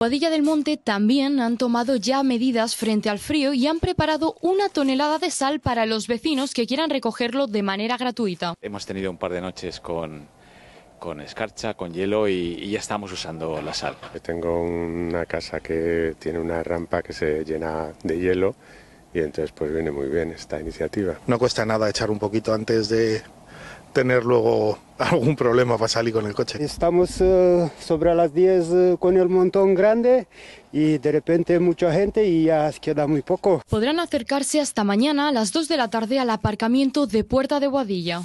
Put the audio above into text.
Guadilla del Monte también han tomado ya medidas frente al frío y han preparado una tonelada de sal para los vecinos que quieran recogerlo de manera gratuita. Hemos tenido un par de noches con, escarcha, con hielo y, y, ya estamos usando la sal. Tengo una casa que tiene una rampa que se llena de hielo y entonces pues viene muy bien esta iniciativa. No cuesta nada echar un poquito antes de, tener luego algún problema para salir con el coche. Estamos eh, sobre las 10 eh, con el montón grande y de repente mucha gente y ya queda muy poco. Podrán acercarse hasta mañana a las 2 de la tarde al aparcamiento de Puerta de Guadilla.